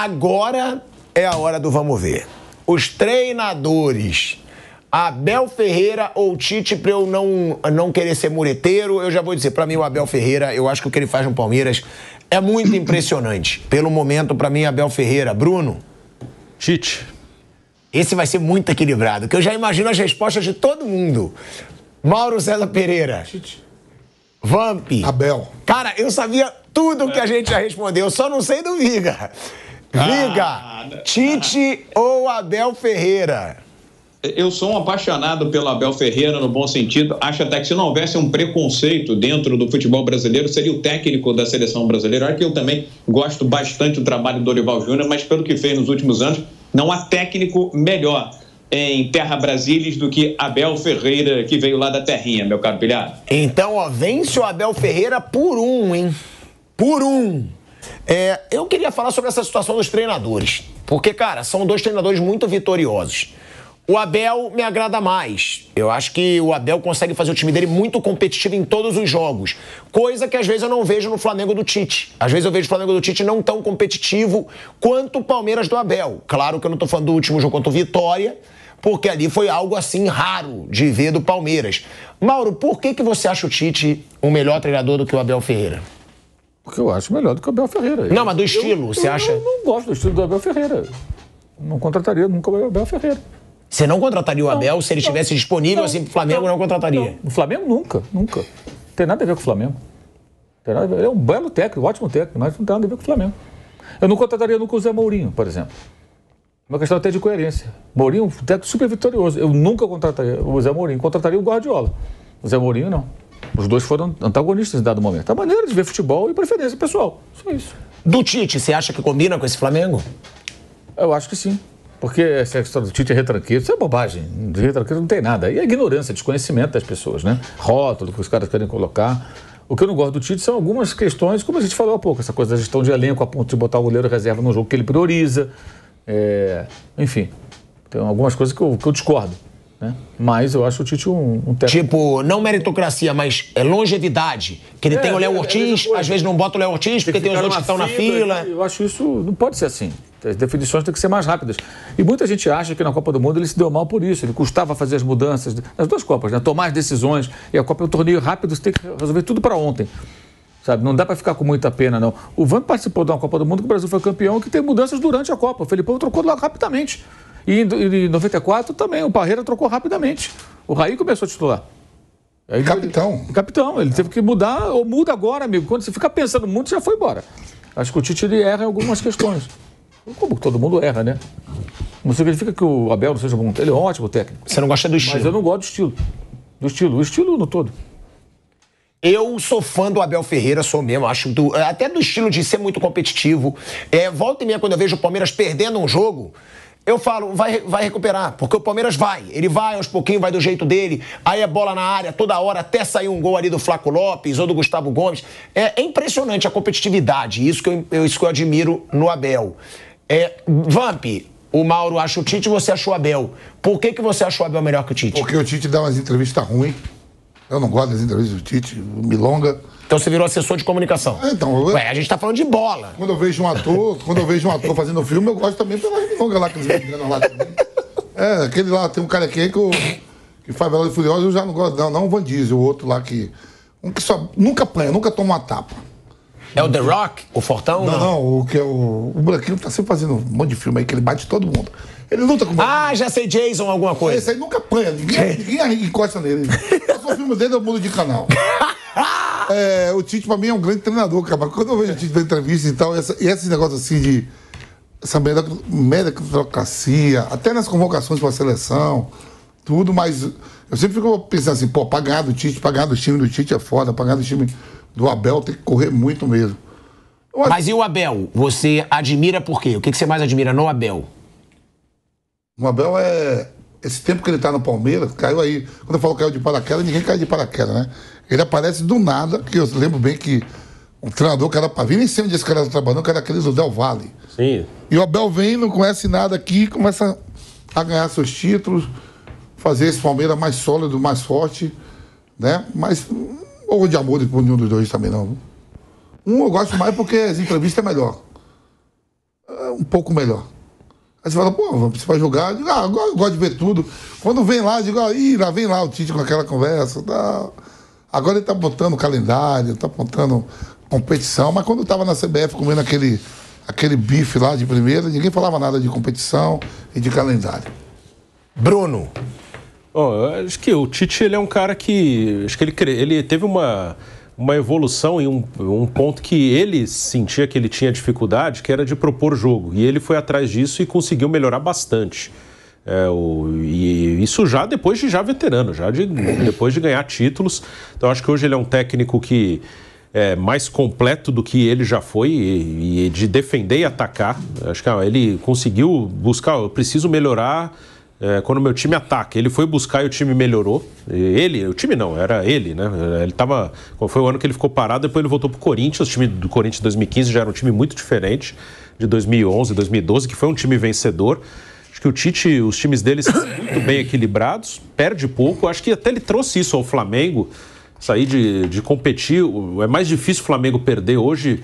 Agora é a hora do vamos ver. Os treinadores. Abel Ferreira ou Tite, para eu não, não querer ser mureteiro, eu já vou dizer, para mim o Abel Ferreira, eu acho que o que ele faz no Palmeiras é muito impressionante. Pelo momento, para mim, Abel Ferreira. Bruno? Tite. Esse vai ser muito equilibrado, que eu já imagino as respostas de todo mundo. Mauro César Pereira. Tite. Vamp. Abel. Cara, eu sabia tudo que a é. gente já respondeu, só não sei do Viga. Liga! Ah, né? Tite ah, ou Abel Ferreira? Eu sou um apaixonado pelo Abel Ferreira no bom sentido. Acho até que se não houvesse um preconceito dentro do futebol brasileiro, seria o técnico da seleção brasileira. Olha que eu também gosto bastante do trabalho do Dorival Júnior, mas pelo que fez nos últimos anos, não há técnico melhor em Terra Brasílis do que Abel Ferreira, que veio lá da terrinha, meu caro pilhado. Então, ó, vence o Abel Ferreira por um, hein? Por um. É, eu queria falar sobre essa situação dos treinadores. Porque, cara, são dois treinadores muito vitoriosos. O Abel me agrada mais. Eu acho que o Abel consegue fazer o time dele muito competitivo em todos os jogos. Coisa que às vezes eu não vejo no Flamengo do Tite. Às vezes eu vejo o Flamengo do Tite não tão competitivo quanto o Palmeiras do Abel. Claro que eu não estou falando do último jogo contra o Vitória, porque ali foi algo assim raro de ver do Palmeiras. Mauro, por que, que você acha o Tite um melhor treinador do que o Abel Ferreira? Porque eu acho melhor do que o Abel Ferreira. Não, mas do estilo, eu, você eu acha? Eu não gosto do estilo do Abel Ferreira. Não contrataria nunca o Abel Ferreira. Você não contrataria o Abel não, se ele estivesse disponível não, assim pro Flamengo, não, não contrataria? O Flamengo nunca, nunca. Tem nada a ver com o Flamengo. Tem nada Ele é um belo técnico, um ótimo técnico, mas não tem nada a ver com o Flamengo. Eu não contrataria nunca o Zé Mourinho, por exemplo. É uma questão até de coerência. Mourinho, um técnico super vitorioso. Eu nunca contrataria o Zé Mourinho, contrataria o Guardiola. O Zé Mourinho não. Os dois foram antagonistas em dado momento. É a maneira de ver futebol e preferência pessoal. Só isso. Do Tite, você acha que combina com esse Flamengo? Eu acho que sim. Porque essa história do Tite é retranqueiro, isso é bobagem. De retranqueiro não tem nada. E é ignorância, desconhecimento das pessoas, né? Rótulo que os caras querem colocar. O que eu não gosto do Tite são algumas questões, como a gente falou há pouco, essa coisa da gestão de elenco, a ponto de botar o goleiro reserva num jogo que ele prioriza. É... Enfim, tem algumas coisas que eu, que eu discordo. Né? Mas eu acho o Tite um, um técnico. Tipo, não meritocracia, mas é longevidade. Que ele é, tem o é, Léo é Ortiz, às vezes não bota o Léo Ortiz porque tem, tem os outros que estão na fila. Eu acho isso não pode ser assim. As definições têm que ser mais rápidas. E muita gente acha que na Copa do Mundo ele se deu mal por isso. Ele custava fazer as mudanças, nas duas Copas, né? tomar as decisões. E a Copa é um torneio rápido, você tem que resolver tudo para ontem. Sabe? Não dá para ficar com muita pena, não. O Van participou de uma Copa do Mundo que o Brasil foi campeão, que tem mudanças durante a Copa. O Felipão trocou logo rapidamente. E em 94 também o Parreira trocou rapidamente. O Raí começou a titular. Aí, capitão. Ele, capitão, ele teve que mudar, ou muda agora, amigo. Quando você fica pensando muito, já foi embora. Acho que o Tite ele erra em algumas questões. Como todo mundo erra, né? Não significa que o Abel não seja bom. Ele é um ótimo técnico. Você não gosta do estilo? Mas eu não gosto do estilo. Do estilo. O estilo no todo. Eu sou fã do Abel Ferreira, sou mesmo, acho do, até do estilo de ser muito competitivo. É, volta e meia, quando eu vejo o Palmeiras perdendo um jogo, eu falo, vai, vai recuperar, porque o Palmeiras vai. Ele vai aos pouquinhos, vai do jeito dele. Aí é bola na área toda hora, até sair um gol ali do Flaco Lopes ou do Gustavo Gomes. É, é impressionante a competitividade, isso que eu, isso que eu admiro no Abel. É, Vamp, o Mauro acha o Tite você achou o Abel. Por que, que você achou o Abel melhor que o Tite? Porque o Tite dá umas entrevistas ruins. Eu não gosto das entrevistas do Tite, Milonga. Então você virou assessor de comunicação. É, então, eu... Ué, a gente está falando de bola. Quando eu vejo um ator, quando eu vejo um ator fazendo filme, eu gosto também pela longa lá que eles lá também. É, aquele lá, tem um cara aqui que, é eu, que faz Velozes e Furiosos, eu já não gosto, não. Não o Van Diesel, o outro lá que... Um que só, nunca apanha, nunca toma uma tapa. É o The Rock? O Fortão? Não, não, não o que é o, o Branquinho tá sempre fazendo um monte de filme aí que ele bate todo mundo. Ele luta com o Ah, já sei Jason alguma coisa. Esse aí nunca apanha, ninguém, ninguém encosta nele. Passou o filme dele, eu mudo de canal. É, o Tite, pra mim, é um grande treinador, cara. quando eu vejo o Tite na entrevista e tal, essa, e esses negócios assim de. Essa meritocracia, até nas convocações para a seleção, tudo, mas eu sempre fico pensando assim, pô, pagar do Tite, pagar do time do Tite é foda, pagar do time do Abel tem que correr muito mesmo. Mas e o Abel? Você admira por quê? O que você mais admira no Abel? O Abel é. Esse tempo que ele tá no Palmeiras, caiu aí. Quando eu falo caiu de paraquedas, ninguém cai de paraquedas, né? Ele aparece do nada, que eu lembro bem que um treinador, que o cara vira em cima desse cara trabalhando, que era aquele do Del Valle. Sim. E o Abel vem, não conhece nada aqui, começa a ganhar seus títulos, fazer esse Palmeiras mais sólido, mais forte, né? Mas ou de amor por nenhum dos dois também não. Um eu gosto mais porque as entrevistas é melhor. É um pouco melhor. Aí você fala, pô, você vai jogar? Eu digo, ah, eu gosto de ver tudo. Quando vem lá, eu digo, ah, ih, lá vem lá o Tite com aquela conversa tá? tal. Agora ele está botando calendário, está botando competição, mas quando estava na CBF comendo aquele, aquele bife lá de primeira, ninguém falava nada de competição e de calendário. Bruno. Oh, eu acho que o Tite ele é um cara que. Acho que ele, ele teve uma, uma evolução e um, um ponto que ele sentia que ele tinha dificuldade, que era de propor jogo. E ele foi atrás disso e conseguiu melhorar bastante. É, o, e isso já depois de já veterano, já de, depois de ganhar títulos. Então acho que hoje ele é um técnico que é mais completo do que ele já foi e, e de defender e atacar. Acho que ah, ele conseguiu buscar, eu preciso melhorar é, quando meu time ataca. Ele foi buscar e o time melhorou. Ele, o time não, era ele, né? Ele tava. Foi o ano que ele ficou parado, depois ele voltou pro Corinthians. O time do Corinthians de 2015 já era um time muito diferente de 2011, 2012, que foi um time vencedor. Acho que o Tite, os times dele são muito bem equilibrados, perde pouco. Acho que até ele trouxe isso ao Flamengo, sair de, de competir. É mais difícil o Flamengo perder hoje.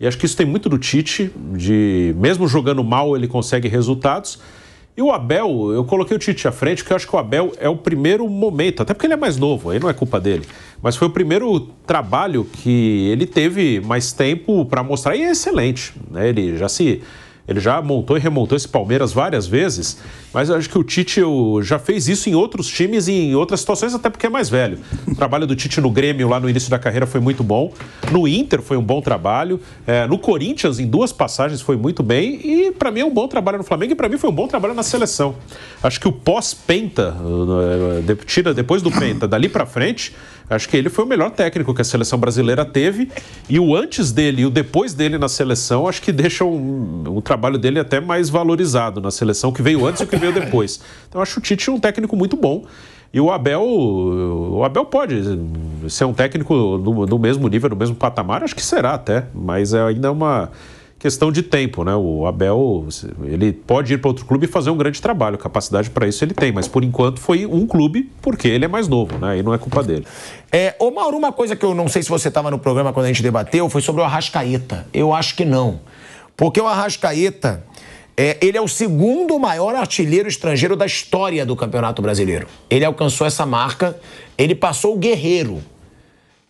E acho que isso tem muito do Tite, de mesmo jogando mal ele consegue resultados. E o Abel, eu coloquei o Tite à frente, porque eu acho que o Abel é o primeiro momento, até porque ele é mais novo, aí não é culpa dele, mas foi o primeiro trabalho que ele teve mais tempo para mostrar e é excelente. Né? Ele já se ele já montou e remontou esse Palmeiras várias vezes, mas acho que o Tite já fez isso em outros times e em outras situações, até porque é mais velho. O trabalho do Tite no Grêmio lá no início da carreira foi muito bom. No Inter foi um bom trabalho. É, no Corinthians, em duas passagens, foi muito bem. E para mim é um bom trabalho no Flamengo e para mim foi um bom trabalho na seleção. Acho que o pós-Penta, depois do Penta, dali para frente, Acho que ele foi o melhor técnico que a seleção brasileira teve. E o antes dele e o depois dele na seleção, acho que deixam um, o trabalho dele até mais valorizado na seleção, que veio antes e que veio depois. Então acho o Tite um técnico muito bom. E o Abel, o Abel pode ser um técnico no do mesmo nível, do mesmo patamar, acho que será até, mas é ainda é uma questão de tempo, né? O Abel, ele pode ir para outro clube e fazer um grande trabalho, capacidade para isso ele tem, mas por enquanto foi um clube porque ele é mais novo, né? E não é culpa dele. É, ô Mauro, uma coisa que eu não sei se você estava no programa quando a gente debateu foi sobre o Arrascaeta. Eu acho que não. Porque o Arrascaeta, é, ele é o segundo maior artilheiro estrangeiro da história do Campeonato Brasileiro. Ele alcançou essa marca, ele passou o Guerreiro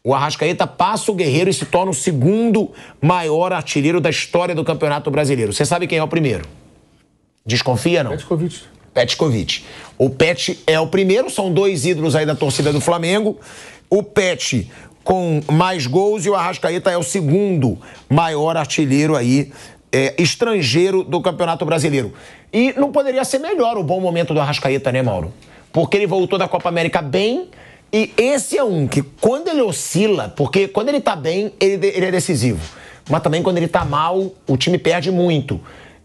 o Arrascaeta passa o Guerreiro e se torna o segundo maior artilheiro da história do Campeonato Brasileiro. Você sabe quem é o primeiro? Desconfia, não? Petkovic. Petkovic. O Pet é o primeiro, são dois ídolos aí da torcida do Flamengo. O Pet com mais gols e o Arrascaeta é o segundo maior artilheiro aí é, estrangeiro do Campeonato Brasileiro. E não poderia ser melhor o bom momento do Arrascaeta, né, Mauro? Porque ele voltou da Copa América bem, e esse é um que, quando ele oscila, porque quando ele tá bem, ele, ele é decisivo. Mas também quando ele tá mal, o time perde muito.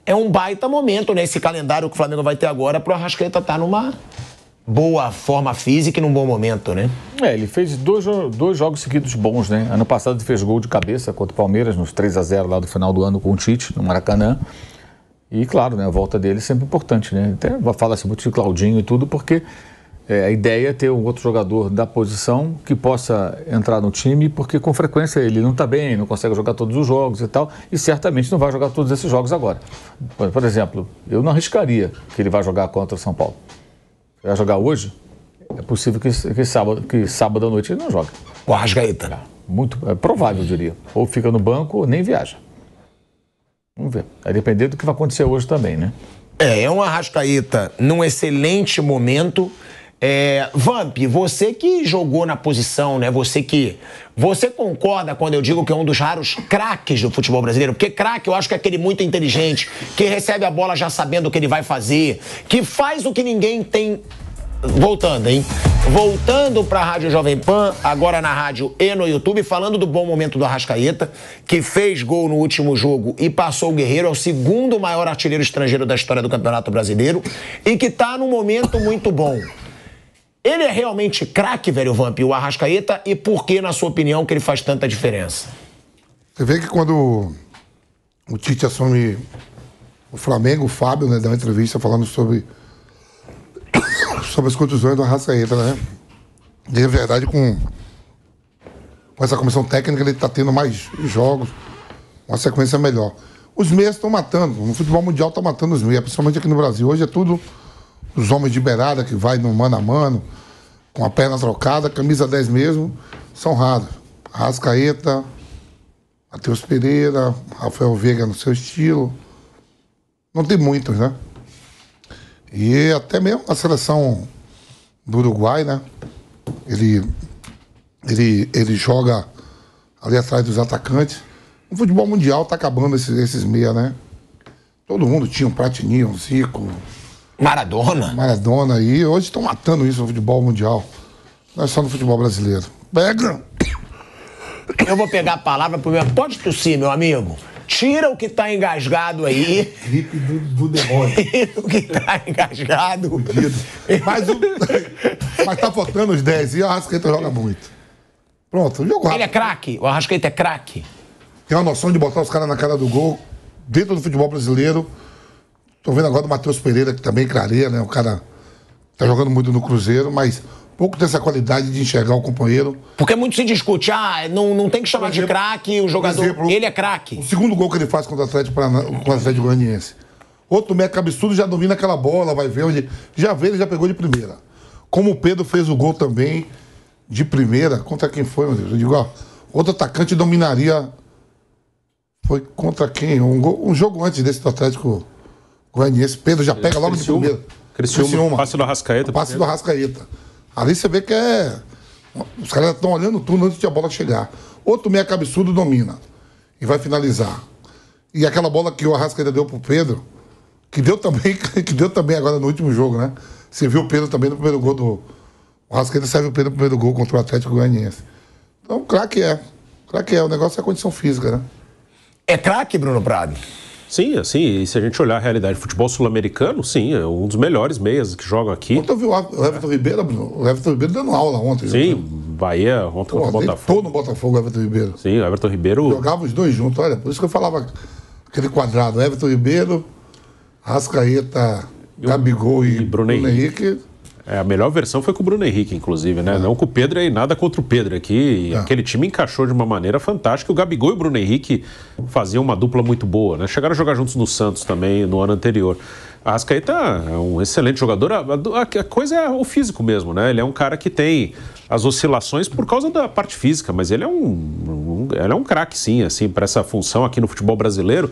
É um baita momento, né? Esse calendário que o Flamengo vai ter agora pro Arrascaeta estar tá numa boa forma física e num bom momento, né? É, ele fez dois, dois jogos seguidos bons, né? Ano passado ele fez gol de cabeça contra o Palmeiras, nos 3 a 0 lá do final do ano com o Tite, no Maracanã. E claro, né, a volta dele é sempre importante, né? Até fala-se muito de Claudinho e tudo, porque é, a ideia é ter um outro jogador da posição que possa entrar no time, porque com frequência ele não está bem, não consegue jogar todos os jogos e tal, e certamente não vai jogar todos esses jogos agora. Por, por exemplo, eu não arriscaria que ele vá jogar contra o São Paulo. Vai jogar hoje? É possível que, que, sábado, que sábado à noite ele não joga. Com a É, muito é provável, eu diria. Ou fica no banco ou nem viaja. Vamos ver. Vai depender do que vai acontecer hoje também, né? É, é um Arrascaeta num excelente momento é, Vamp, você que jogou na posição, né? Você que. Você concorda quando eu digo que é um dos raros craques do futebol brasileiro? Porque craque eu acho que é aquele muito inteligente, que recebe a bola já sabendo o que ele vai fazer, que faz o que ninguém tem. Voltando, hein? Voltando para a Rádio Jovem Pan, agora na rádio e no YouTube, falando do bom momento do Arrascaeta, que fez gol no último jogo e passou o Guerreiro, é o segundo maior artilheiro estrangeiro da história do Campeonato Brasileiro e que está num momento muito bom. Ele é realmente craque, velho Vamp, o Arrascaeta, e por que, na sua opinião, que ele faz tanta diferença? Você vê que quando o Tite assume o Flamengo, o Fábio, né, deu uma entrevista falando sobre, sobre as contusões do Arrascaeta, né? De verdade, com, com essa comissão técnica, ele está tendo mais jogos, uma sequência melhor. Os meias estão matando, o futebol mundial está matando os meias, principalmente aqui no Brasil. Hoje é tudo os homens de beirada que vai no mano a mano, com a perna trocada, camisa 10 mesmo, são raros. Rascaeta, Matheus Pereira, Rafael Veiga no seu estilo. Não tem muitos, né? E até mesmo a seleção do Uruguai, né? Ele, ele, ele joga ali atrás dos atacantes. O futebol mundial tá acabando esses, esses meia, né? Todo mundo tinha um Platininho, um Zico, Maradona. Maradona aí. Hoje estão matando isso no futebol mundial. Não é só no futebol brasileiro. Pega! Eu vou pegar a palavra primeiro. Pode tossir, meu amigo. Tira o que está engasgado aí. Gripe do, do demônio. Tira o que está engasgado. Mas, o, mas tá faltando os 10 e o Arrascaeta joga muito. Pronto, jogo Ele é craque. O Arrascaeta é craque. Tem uma noção de botar os caras na cara do gol dentro do futebol brasileiro. Estou vendo agora o Matheus Pereira, que também clareia, né? O cara tá jogando muito no Cruzeiro, mas pouco dessa qualidade de enxergar o companheiro. Porque muito se discute, ah, não, não tem que chamar exemplo, de craque o jogador. Exemplo, ele é craque. O segundo gol que ele faz contra o Atlético, contra o Atlético Goianiense. Outro meio absurdo já domina aquela bola, vai ver onde. Já vê, ele já pegou de primeira. Como o Pedro fez o gol também de primeira, contra quem foi, meu Deus? Eu digo, ó, outro atacante dominaria. Foi contra quem? Um, gol, um jogo antes desse do Atlético. Guaraniense. Pedro já pega logo Criciúma. de Cresceu uma, passe do Arrascaeta. Passe do Arrascaeta. Ali você vê que é... Os caras estão olhando tudo antes de a bola chegar. Outro meia cabeçudo domina. E vai finalizar. E aquela bola que o Arrascaeta deu pro Pedro, que deu também, que deu também agora no último jogo, né? Você viu o Pedro também no primeiro gol do. O Arrascaeta serve o Pedro no primeiro gol contra o Atlético Goianiense. Então, craque é. Craque é. O negócio é a condição física, né? É craque, Bruno Prado? Sim, assim, se a gente olhar a realidade do futebol sul-americano, sim, é um dos melhores meias que jogam aqui. Ontem eu vi o Everton Ribeiro, o Everton Ribeiro dando aula ontem. Né? Sim, Bahia, ontem Pô, contra o Botafogo. todo no Botafogo o Everton Ribeiro. Sim, o Everton Ribeiro... Jogava os dois juntos, olha, por isso que eu falava aquele quadrado, Everton Ribeiro, Rascaeta, Gabigol e, e Bruno Henrique é, a melhor versão foi com o Bruno Henrique, inclusive, né? É. Não com o Pedro e nada contra o Pedro aqui. É. Aquele time encaixou de uma maneira fantástica. O Gabigol e o Bruno Henrique faziam uma dupla muito boa, né? Chegaram a jogar juntos no Santos também no ano anterior. A é um excelente jogador. A, a, a, coisa é o físico mesmo, né? Ele é um cara que tem as oscilações por causa da parte física, mas ele é um, um ele é um craque, sim, assim, para essa função aqui no futebol brasileiro.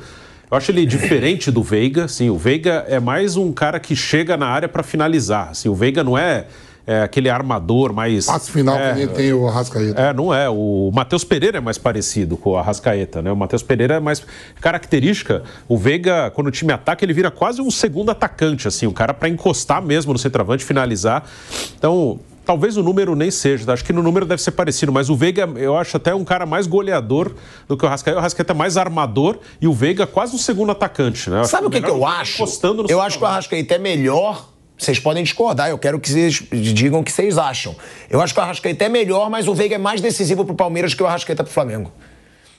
Eu acho ele diferente do Veiga, sim. o Veiga é mais um cara que chega na área para finalizar, assim, o Veiga não é é, aquele armador mais. Passe final é, que nem tem o Arrascaeta. É, não é. O Matheus Pereira é mais parecido com o Arrascaeta, né? O Matheus Pereira é mais característica. O Veiga, quando o time ataca, ele vira quase um segundo atacante, assim, um cara para encostar mesmo no centroavante, finalizar. Então, Talvez o número nem seja, tá? acho que no número deve ser parecido, mas o Veiga eu acho até um cara mais goleador do que o Rascaeta. O Rascaeta é mais armador e o Veiga é quase um segundo atacante, né? Eu Sabe o que, que eu acho? eu acho que o Rascaeta é melhor vocês podem discordar, eu quero que vocês digam o que vocês acham. Eu acho que o Arrascaeta é melhor, mas o Veiga é mais decisivo para o Palmeiras que o Arrascaeta para o Flamengo.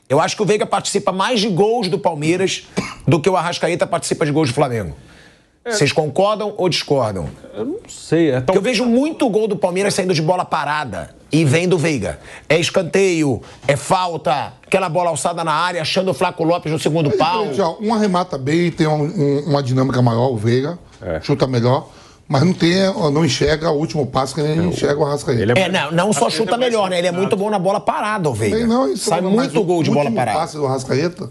Eu acho que o Veiga participa mais de gols do Palmeiras do que o Arrascaeta participa de gols do Flamengo. É. Vocês concordam ou discordam? Eu não sei. É tão... Porque eu vejo muito gol do Palmeiras saindo de bola parada e vem do Veiga. É escanteio, é falta, aquela bola alçada na área, achando o Flaco Lopes no segundo pau. um arremata bem, tem um, um, uma dinâmica maior, o Veiga, é. chuta melhor. Mas não tem, não enxerga o último passo que ele é, enxerga o Arrascaeta. É, é, não, não só chuta melhor, né? Ele é muito bom na bola parada, o Veiga. Não, isso Sai muito gol de bola parada. O último passo do Arrascaeta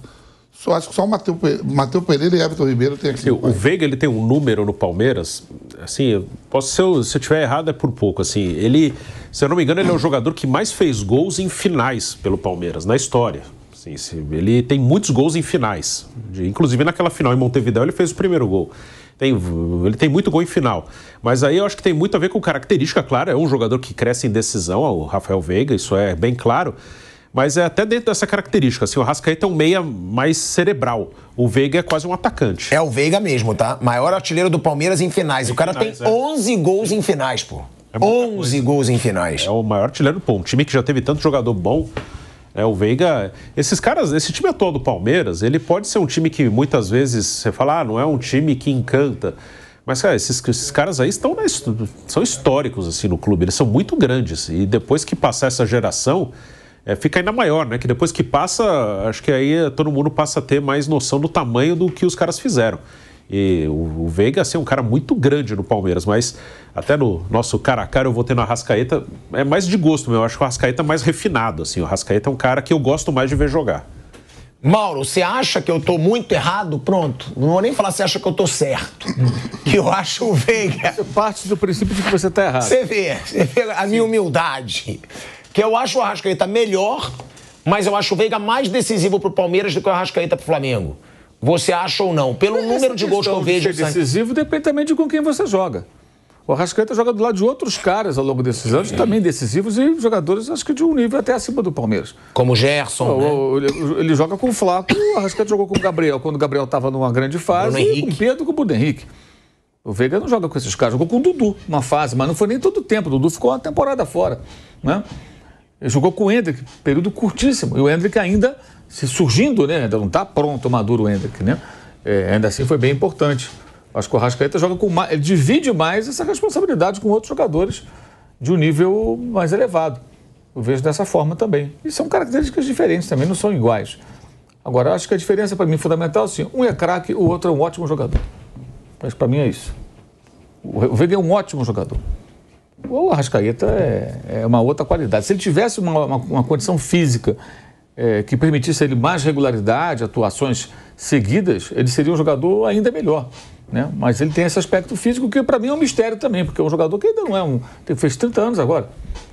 só acho que só o Matheus Pereira e Everton Ribeiro tem aqui. Assim, o Veiga ele tem um número no Palmeiras, assim, posso, se, eu, se eu tiver errado é por pouco, assim, ele, se eu não me engano, ele é o jogador que mais fez gols em finais pelo Palmeiras, na história. Assim, ele tem muitos gols em finais, de, inclusive naquela final em Montevideo ele fez o primeiro gol. Tem, ele tem muito gol em final. Mas aí eu acho que tem muito a ver com característica, claro, é um jogador que cresce em decisão, o Rafael Veiga, isso é bem claro. Mas é até dentro dessa característica. Assim, o Rascaeta é um meia mais cerebral. O Veiga é quase um atacante. É o Veiga mesmo, tá? Maior artilheiro do Palmeiras em finais. Em o cara finais, tem é. 11 gols em finais, pô. É 11 gols em finais. É o maior artilheiro do Palmeiras. Um time que já teve tanto jogador bom. É, o Veiga. Esses caras, esse time atual do Palmeiras, ele pode ser um time que muitas vezes você fala, ah, não é um time que encanta. Mas, cara, esses, esses caras aí estão na, são históricos assim, no clube, eles são muito grandes. E depois que passar essa geração, é, fica ainda maior, né? Que depois que passa, acho que aí todo mundo passa a ter mais noção do tamanho do que os caras fizeram. E o, o Veiga assim, é um cara muito grande no Palmeiras, mas até no nosso cara a cara eu vou ter no Arrascaeta, é mais de gosto meu. Eu acho que o Arrascaeta é mais refinado, assim. O Arrascaeta é um cara que eu gosto mais de ver jogar. Mauro, você acha que eu tô muito errado? Pronto. Não vou nem falar se acha que eu tô certo. que eu acho o Veiga. Você parte do princípio de que você tá errado. Você vê, você vê a minha humildade que eu acho o Arrascaeta melhor, mas eu acho o Veiga mais decisivo para o Palmeiras do que o Arrascaeta para o Flamengo. Você acha ou não? Pelo número de gols que eu vejo... De ser decisivo depende também de com quem você joga. O Arrascaeta joga do lado de outros caras ao longo desses anos, também decisivos, e jogadores, acho que de um nível até acima do Palmeiras. Como o Gerson. Né? O, né? ele, ele, joga com o Flaco, o Arrascaeta jogou com o Gabriel quando o Gabriel estava numa grande fase, e com o Pedro com o Bruno Henrique. O Veiga não joga com esses caras, jogou com o Dudu uma fase, mas não foi nem todo o tempo. O Dudu ficou uma temporada fora. Né? jogou com o Hendrick, período curtíssimo. E o Hendrick ainda se surgindo, né? Ainda não está pronto, maduro o Hendrick, né? É, ainda assim foi bem importante. Acho que o Rascaeta joga com mais, divide mais essa responsabilidade com outros jogadores de um nível mais elevado. Eu vejo dessa forma também. E são características diferentes também, não são iguais. Agora, acho que a diferença para mim fundamental, assim, um é craque, o outro é um ótimo jogador. Mas para mim é isso. O Veiga é um ótimo jogador o Arrascaeta é, é uma outra qualidade. Se ele tivesse uma, uma, uma condição física é, que permitisse ele mais regularidade, atuações seguidas, ele seria um jogador ainda melhor. Né? Mas ele tem esse aspecto físico que para mim é um mistério também, porque é um jogador que ainda não é um. fez 30 anos agora.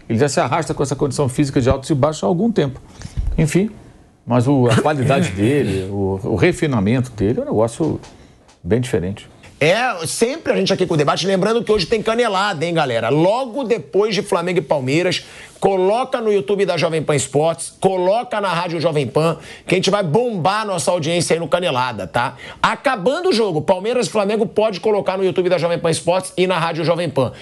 Ele já se arrasta com essa condição física de altos e baixos há algum tempo. Enfim, mas o, a qualidade dele, o, o refinamento dele é um negócio bem diferente. É sempre a gente aqui com o debate. Lembrando que hoje tem canelada, hein, galera? Logo depois de Flamengo e Palmeiras, coloca no YouTube da Jovem Pan Esportes, coloca na Rádio Jovem Pan, que a gente vai bombar nossa audiência aí no Canelada, tá? Acabando o jogo, Palmeiras e Flamengo pode colocar no YouTube da Jovem Pan Esportes e na Rádio Jovem Pan.